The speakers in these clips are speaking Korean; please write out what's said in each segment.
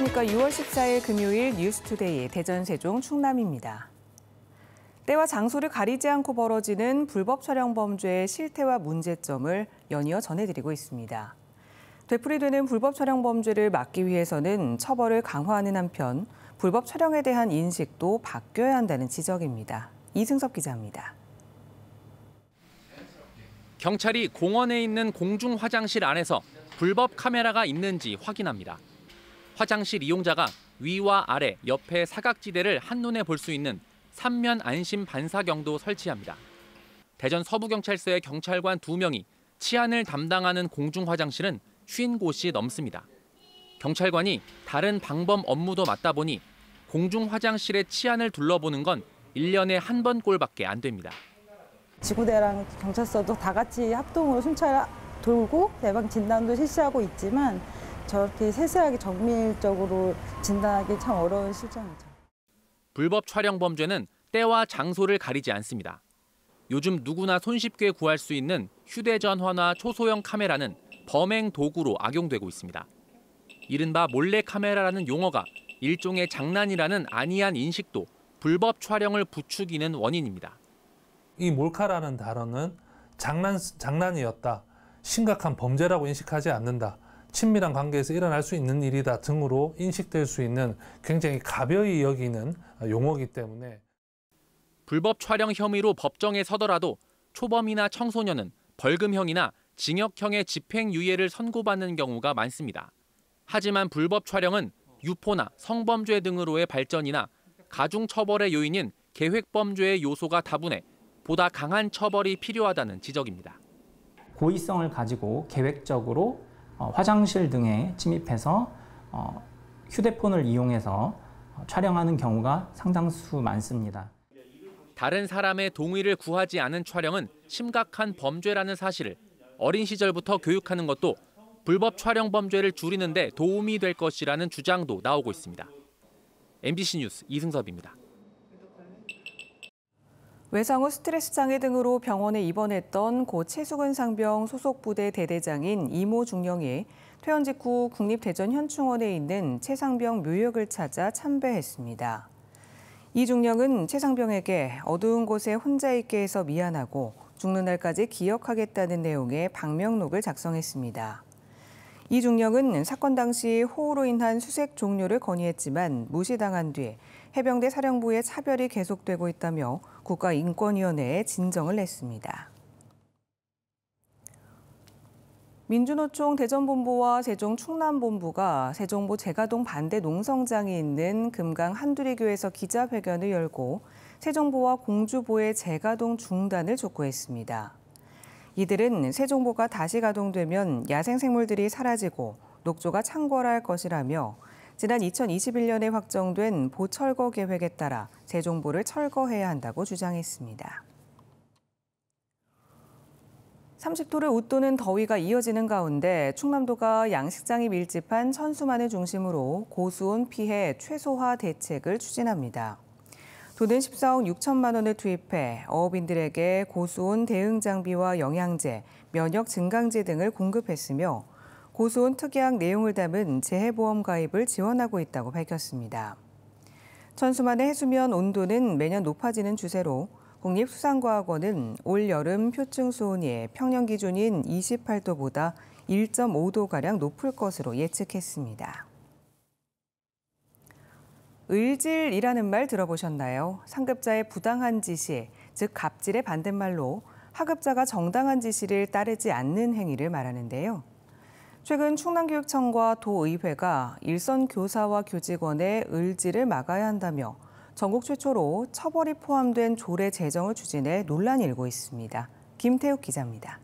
안녕하십니까. 6월 14일 금요일 뉴스투데이 대전 세종 충남입니다. 때와 장소를 가리지 않고 벌어지는 불법 촬영 범죄의 실태와 문제점을 연이어 전해드리고 있습니다. 되풀이되는 불법 촬영 범죄를 막기 위해서는 처벌을 강화하는 한편 불법 촬영에 대한 인식도 바뀌어야 한다는 지적입니다. 이승섭 기자입니다. 경찰이 공원에 있는 공중 화장실 안에서 불법 카메라가 있는지 확인합니다. 화장실 이용자가 위와 아래, 옆에 사각지대를 한눈에 볼 수 있는 3면 안심 반사경도 설치합니다. 대전 서부경찰서의 경찰관 2명이 치안을 담당하는 공중화장실은 50곳이 넘습니다. 경찰관이 다른 방범 업무도 맡다 보니 공중화장실의 치안을 둘러보는 건 1년에 한 번 꼴밖에 안 됩니다. 지구대랑 경찰서도 다 같이 합동으로 순찰 돌고 예방 진단도 실시하고 있지만 저렇게 세세하게 정밀적으로 진단하기 참 어려운 실정이죠. 불법 촬영 범죄는 때와 장소를 가리지 않습니다. 요즘 누구나 손쉽게 구할 수 있는 휴대전화나 초소형 카메라는 범행 도구로 악용되고 있습니다. 이른바 몰래카메라라는 용어가 일종의 장난이라는 안이한 인식도 불법 촬영을 부추기는 원인입니다. 이 몰카라는 단어는 장난, 장난이었다, 심각한 범죄라고 인식하지 않는다. 친밀한 관계에서 일어날 수 있는 일이다 등으로 인식될 수 있는 굉장히 가벼이 여기는 용어이기 때문에 불법 촬영 혐의로 법정에 서더라도 초범이나 청소년은 벌금형이나 징역형의 집행유예를 선고받는 경우가 많습니다. 하지만 불법 촬영은 유포나 성범죄 등으로의 발전이나 가중처벌의 요인인 계획범죄의 요소가 다분해 보다 강한 처벌이 필요하다는 지적입니다. 고의성을 가지고 계획적으로 어, 화장실 등에 침입해서 어, 휴대폰을 이용해서 어, 촬영하는 경우가 상당수 많습니다. 다른 사람의 동의를 구하지 않은 촬영은 심각한 범죄라는 사실을 어린 시절부터 교육하는 것도 불법 촬영 범죄를 줄이는 데 도움이 될 것이라는 주장도 나오고 있습니다. MBC 뉴스 이승섭입니다. 외상 후 스트레스 장애 등으로 병원에 입원했던 고 최수근 상병 소속 부대 대대장인 이모 중령이 퇴원 직후 국립대전현충원에 있는 최상병 묘역을 찾아 참배했습니다. 이 중령은 최상병에게 어두운 곳에 혼자 있게 해서 미안하고 죽는 날까지 기억하겠다는 내용의 방명록을 작성했습니다. 이 중령은 사건 당시 호우로 인한 수색 종료를 건의했지만 무시당한 뒤 해병대 사령부의 차별이 계속되고 있다며 국가인권위원회에 진정을 냈습니다. 민주노총 대전본부와 세종 충남본부가 세종보 제가동 반대 농성장이 있는 금강 한두리교에서 기자회견을 열고 세종보와 공주보의 재가동 중단을 촉구했습니다. 이들은 세종보가 다시 가동되면 야생생물들이 사라지고 녹조가 창궐할 것이라며 지난 2021년에 확정된 보철거 계획에 따라 세종보를 철거해야 한다고 주장했습니다. 30도를 웃도는 더위가 이어지는 가운데 충남도가 양식장이 밀집한 천수만을 중심으로 고수온 피해 최소화 대책을 추진합니다. 도는 14억 6천만 원을 투입해 어업인들에게 고수온 대응 장비와 영양제, 면역 증강제 등을 공급했으며 고소온 특약 내용을 담은 재해보험 가입을 지원하고 있다고 밝혔습니다. 천수만의 해수면 온도는 매년 높아지는 추세로 국립수산과학원은 올 여름 표층 수온이 평년 기준인 28도보다 1.5도가량 높을 것으로 예측했습니다. 을질이라는 말 들어보셨나요? 상급자의 부당한 지시, 즉 갑질의 반대말로 하급자가 정당한 지시를 따르지 않는 행위를 말하는데요. 최근 충남교육청과 도의회가 일선 교사와 교직원의 을지를 막아야 한다며 전국 최초로 처벌이 포함된 조례 제정을 추진해 논란이 일고 있습니다. 김태욱 기자입니다.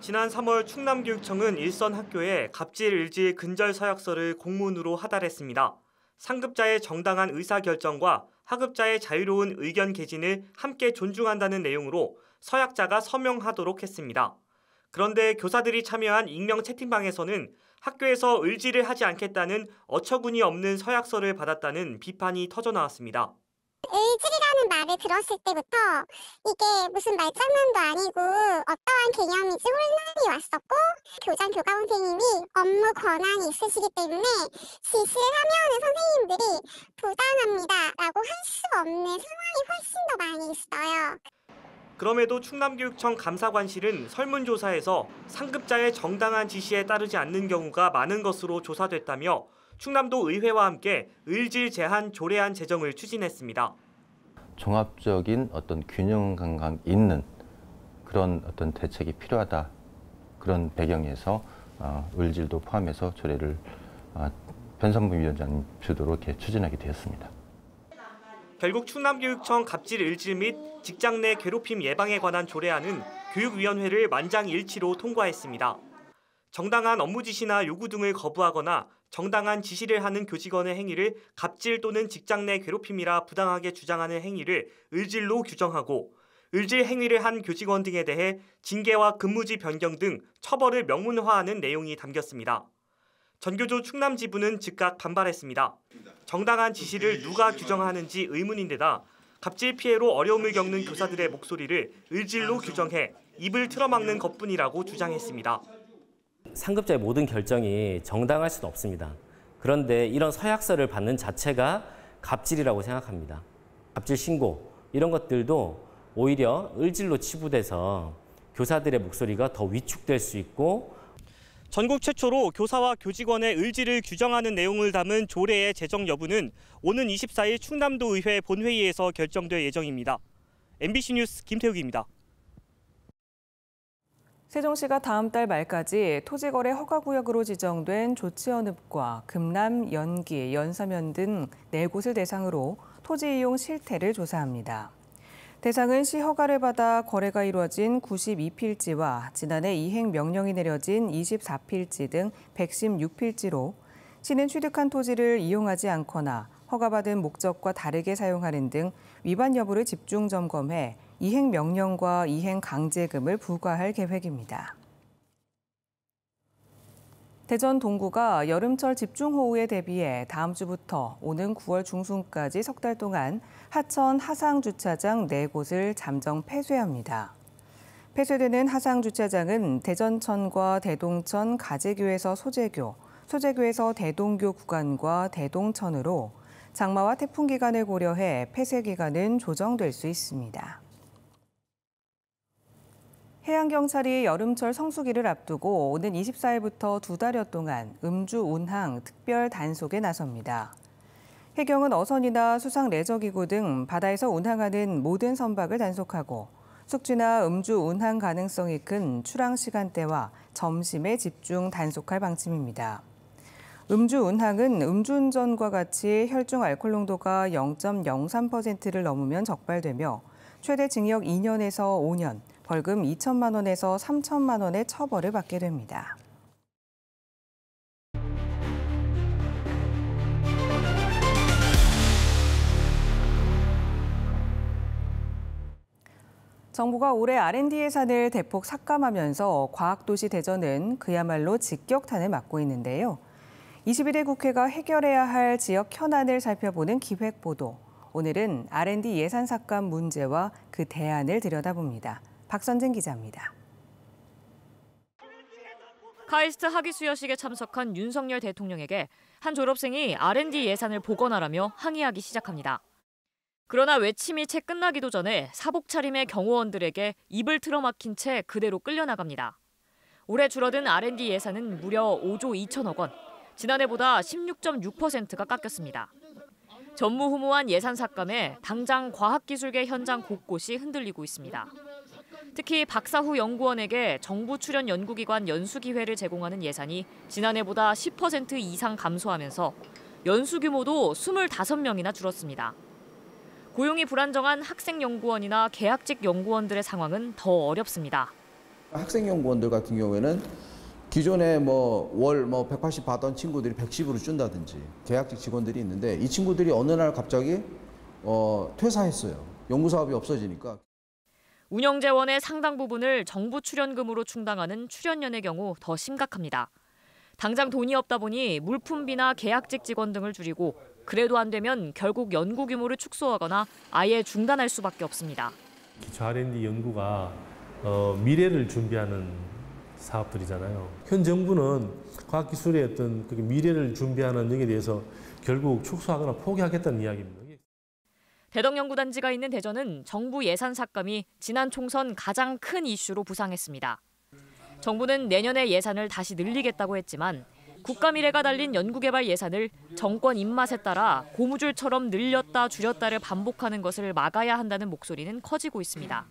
지난 3월 충남교육청은 일선 학교에 갑질 을지 근절 서약서를 공문으로 하달했습니다. 상급자의 정당한 의사결정과 하급자의 자유로운 의견 개진을 함께 존중한다는 내용으로 서약자가 서명하도록 했습니다. 그런데 교사들이 참여한 익명 채팅방에서는 학교에서 의지를 하지 않겠다는 어처구니 없는 서약서를 받았다는 비판이 터져나왔습니다. 을질라는 말을 들었을 때부터 이게 무슨 말장난도 아니고 어떠한 개념인지 혼란이 왔었고 교장 교감 선생님이 업무 권한이 있으시기 때문에 지시를 하면 선생님들이 부당합니다라고 할 수 없는 상황이 훨씬 더 많이 있어요. 그럼에도 충남교육청 감사관실은 설문조사에서 상급자의 정당한 지시에 따르지 않는 경우가 많은 것으로 조사됐다며 충남도 의회와 함께 의질 제한 조례안 제정을 추진했습니다. 종합적인 어떤 균형 감 있는 그런 어떤 대책이 필요하다 그런 배경에서 어, 을질도 포함해서 조례를 어, 변선부 위원장 주도로 이렇게 추진하게 되었습니다. 결국 충남교육청 갑질 일질 및 직장 내 괴롭힘 예방에 관한 조례안은 교육위원회를 만장일치로 통과했습니다. 정당한 업무 지시나 요구 등을 거부하거나 정당한 지시를 하는 교직원의 행위를 갑질 또는 직장 내 괴롭힘이라 부당하게 주장하는 행위를 을질로 규정하고 을질 행위를 한 교직원 등에 대해 징계와 근무지 변경 등 처벌을 명문화하는 내용이 담겼습니다. 전교조 충남 지부는 즉각 반발했습니다. 정당한 지시를 음, 누가 규정하는지 의문인데다 갑질 피해로 어려움을 겪는 교사들의 목소리를 을질로 규정해 입을 틀어막는 것뿐이라고 주장했습니다. 상급자의 모든 결정이 정당할 수는 없습니다. 그런데 이런 서약서를 받는 자체가 갑질이라고 생각합니다. 갑질 신고 이런 것들도 오히려 을질로 치부돼서 교사들의 목소리가 더 위축될 수 있고 전국 최초로 교사와 교직원의 의지를 규정하는 내용을 담은 조례의 제정 여부는 오는 24일 충남도의회 본회의에서 결정될 예정입니다. MBC 뉴스 김태욱입니다. 세종시가 다음 달 말까지 토지거래 허가구역으로 지정된 조치연읍과 금남, 연기, 연사면 등 4곳을 대상으로 토지 이용 실태를 조사합니다. 대상은 시 허가를 받아 거래가 이루어진 92필지와 지난해 이행 명령이 내려진 24필지 등 116필지로 시는 취득한 토지를 이용하지 않거나 허가받은 목적과 다르게 사용하는 등 위반 여부를 집중 점검해 이행 명령과 이행 강제금을 부과할 계획입니다. 대전 동구가 여름철 집중호우에 대비해 다음 주부터 오는 9월 중순까지 석 달 동안 하천 하상 주차장 4곳을 잠정 폐쇄합니다. 폐쇄되는 하상 주차장은 대전천과 대동천 가재교에서 소재교, 소재교에서 대동교 구간과 대동천으로 장마와 태풍 기간을 고려해 폐쇄 기간은 조정될 수 있습니다. 해양경찰이 여름철 성수기를 앞두고 오는 24일부터 두 달여 동안 음주 운항 특별 단속에 나섭니다. 해경은 어선이나 수상 레저기구 등 바다에서 운항하는 모든 선박을 단속하고 숙지나 음주 운항 가능성이 큰 출항 시간대와 점심에 집중 단속할 방침입니다. 음주 운항은 음주운전과 같이 혈중 알코올 농도가 0.03%를 넘으면 적발되며 최대 징역 2년에서 5년, 벌금 2천만 원에서 3천만 원의 처벌을 받게 됩니다. 정부가 올해 R&D 예산을 대폭 삭감하면서 과학도시 대전은 그야말로 직격탄을 맞고 있는데요. 21대 국회가 해결해야 할 지역 현안을 살펴보는 기획보도. 오늘은 R&D 예산 삭감 문제와 그 대안을 들여다봅니다. 박선진 기자입니다. 카이스트 학위 수여식에 참석한 윤석열 대통령에게 한 졸업생이 R&D 예산을 복원하라며 항의하기 시작합니다. 그러나 외침이 채 끝나기도 전에 사복 차림의 경호원들에게 입을 틀어막힌 채 그대로 끌려나갑니다. 올해 줄어든 R&D 예산은 무려 5조 2천억 원, 지난해보다 16.6%가 깎였습니다. 전무후무한 예산 삭감에 당장 과학기술계 현장 곳곳이 흔들리고 있습니다. 특히 박사후 연구원에게 정부 출연 연구기관 연수 기회를 제공하는 예산이 지난해보다 10% 이상 감소하면서 연수 규모도 25명이나 줄었습니다. 고용이 불안정한 학생 연구원이나 계약직 연구원들의 상황은 더 어렵습니다. 학생 연구원들 같은 경우에는 기존에 뭐 월 뭐 180 받던 친구들이 110으로 준다든지 계약직 직원들이 있는데 이 친구들이 어느 날 갑자기 어, 퇴사했어요. 연구 사업이 없어지니까. 운영 재원의 상당 부분을 정부 출연금으로 충당하는 출연연의 경우 더 심각합니다. 당장 돈이 없다 보니 물품비나 계약직 직원 등을 줄이고 그래도 안 되면 결국 연구 규모를 축소하거나 아예 중단할 수밖에 없습니다. 기초 R&D 연구가 어, 미래를 준비하는 사업들이잖아요. 현 정부는 과학기술의 어떤 미래를 준비하는 영에 대해서 결국 축소하거나 포기하겠다는 이야기입니다. 대덕연구단지가 있는 대전은 정부 예산 삭감이 지난 총선 가장 큰 이슈로 부상했습니다. 정부는 내년에 예산을 다시 늘리겠다고 했지만 국가 미래가 달린 연구개발 예산을 정권 입맛에 따라 고무줄처럼 늘렸다 줄였다를 반복하는 것을 막아야 한다는 목소리는 커지고 있습니다.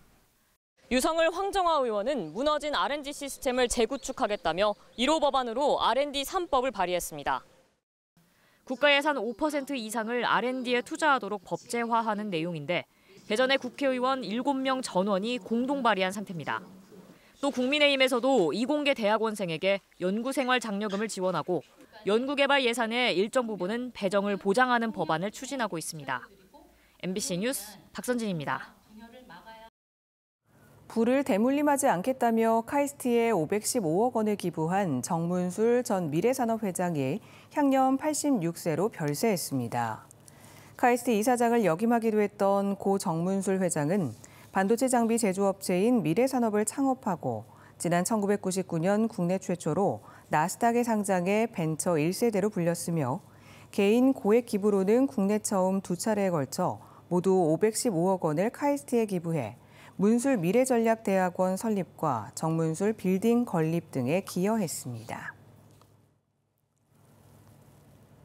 유성을 황정화 의원은 무너진 R&D 시스템을 재구축하겠다며 1호 법안으로 R&D 3법을 발의했습니다. 국가 예산 5% 이상을 R&D에 투자하도록 법제화하는 내용인데 대전의 국회의원 7명 전원이 공동 발의한 상태입니다. 또 국민의힘에서도 이공계 대학원생에게 연구생활 장려금을 지원하고 연구개발 예산의 일정 부분은 배정을 보장하는 법안을 추진하고 있습니다. MBC 뉴스 박선진입니다. 구를 대물림하지 않겠다며 카이스트에 515억 원을 기부한 정문술 전 미래산업회장이 향년 86세로 별세했습니다. 카이스트 이사장을 역임하기도 했던 고 정문술 회장은 반도체 장비 제조업체인 미래산업을 창업하고 지난 1999년 국내 최초로 나스닥의상장에 벤처 1세대로 불렸으며 개인 고액 기부로는 국내 처음 두 차례에 걸쳐 모두 515억 원을 카이스트에 기부해 문술 미래전략대학원 설립과 정문술 빌딩 건립 등에 기여했습니다.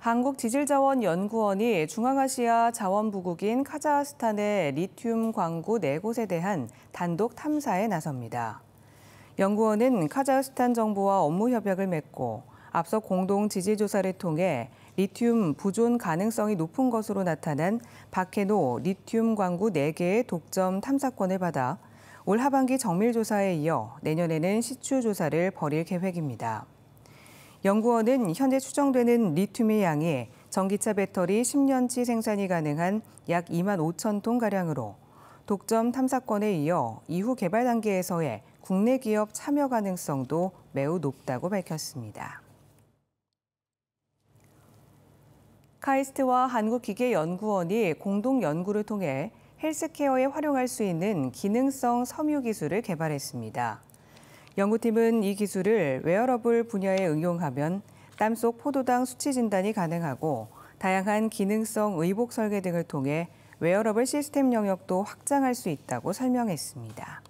한국지질자원연구원이 중앙아시아 자원부국인 카자흐스탄의 리튬 광구 4곳에 대한 단독 탐사에 나섭니다. 연구원은 카자흐스탄 정부와 업무 협약을 맺고 앞서 공동 지지조사를 통해 리튬 보존 가능성이 높은 것으로 나타난 박해노 리튬 광구 4개의 독점 탐사권을 받아 올 하반기 정밀 조사에 이어 내년에는 시추 조사를 벌일 계획입니다. 연구원은 현재 추정되는 리튬의 양이 전기차 배터리 10년치 생산이 가능한 약 2만 5천 톤 가량으로 독점 탐사권에 이어 이후 개발 단계에서의 국내 기업 참여 가능성도 매우 높다고 밝혔습니다. 카이스트와 한국기계연구원이 공동 연구를 통해 헬스케어에 활용할 수 있는 기능성 섬유 기술을 개발했습니다. 연구팀은 이 기술을 웨어러블 분야에 응용하면 땀속 포도당 수치 진단이 가능하고 다양한 기능성 의복 설계 등을 통해 웨어러블 시스템 영역도 확장할 수 있다고 설명했습니다.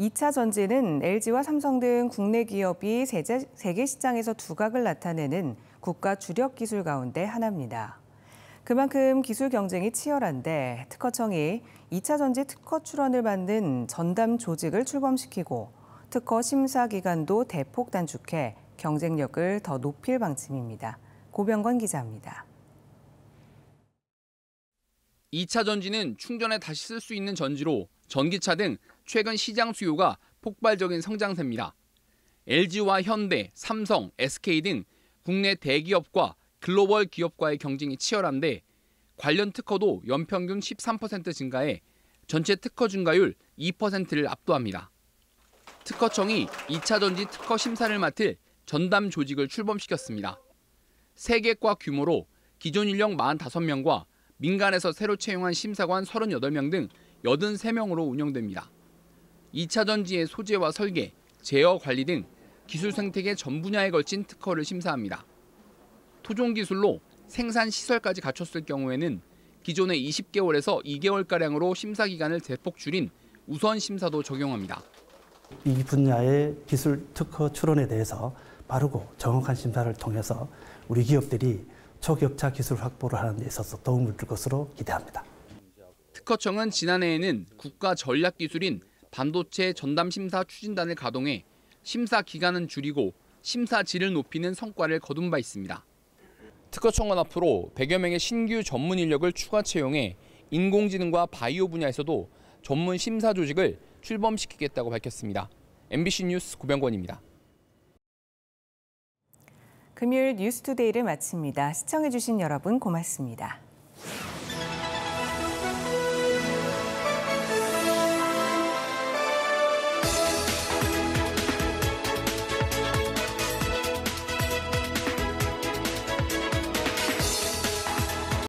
2차 전지는 LG와 삼성 등 국내 기업이 세계 시장에서 두각을 나타내는 국가 주력 기술 가운데 하나입니다. 그만큼 기술 경쟁이 치열한데 특허청이 2차 전지 특허 출원을 받는 전담 조직을 출범시키고 특허 심사 기간도 대폭 단축해 경쟁력을 더 높일 방침입니다. 고병건 기자입니다. 2차 전지는 충전에 다시 쓸 수 있는 전지로 전기차 등 최근 시장 수요가 폭발적인 성장세입니다. LG와 현대, 삼성, SK 등 국내 대기업과 글로벌 기업과의 경쟁이 치열한데 관련 특허도 연평균 13% 증가해 전체 특허 증가율 2%를 압도합니다. 특허청이 2차 전지 특허 심사를 맡을 전담 조직을 출범시켰습니다. 3개과 규모로 기존 인력 45명과 민간에서 새로 채용한 심사관 38명 등 83명으로 운영됩니다. 2차 전지의 소재와 설계, 제어 관리 등 기술 생태계 전 분야에 걸친 특허를 심사합니다. 토종 기술로 생산 시설까지 갖췄을 경우에는 기존의 20개월에서 2개월가량으로 심사 기간을 대폭 줄인 우선 심사도 적용합니다. 이 분야의 기술 특허 출원에 대해서 빠르고 정확한 심사를 통해서 우리 기업들이 초격차 기술 확보를 하는 데 있어서 도움을 줄 것으로 기대합니다. 특허청은 지난해에는 국가 전략 기술인 반도체 전담 심사 추진단을 가동해 심사 기간은 줄이고 심사 질을 높이는 성과를 거둔 바 있습니다. 특허청은 앞으로 100여 명의 신규 전문 인력을 추가 채용해 인공지능과 바이오 분야에서도 전문 심사 조직을 출범시키겠다고 밝혔습니다. MBC 뉴스 고병권입니다. 금요일 뉴스투데이를 마칩니다. 시청해주신 여러분 고맙습니다.